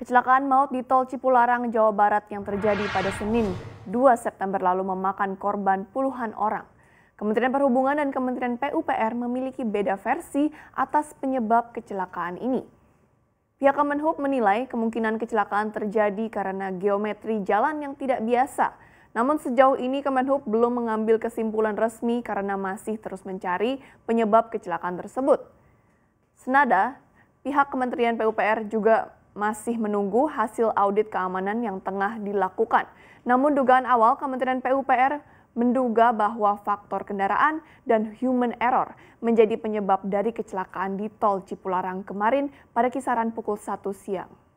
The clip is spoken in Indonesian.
Kecelakaan maut di Tol Cipularang, Jawa Barat yang terjadi pada Senin 2 September lalu memakan korban puluhan orang. Kementerian Perhubungan dan Kementerian PUPR memiliki beda versi atas penyebab kecelakaan ini. Pihak Kemenhub menilai kemungkinan kecelakaan terjadi karena geometri jalan yang tidak biasa. Namun sejauh ini Kemenhub belum mengambil kesimpulan resmi karena masih terus mencari penyebab kecelakaan tersebut. Senada, pihak Kementerian PUPR juga masih menunggu hasil audit keamanan yang tengah dilakukan. Namun dugaan awal Kementerian PUPR menduga bahwa faktor kendaraan dan human error menjadi penyebab dari kecelakaan di Tol Cipularang kemarin pada kisaran pukul 1 siang.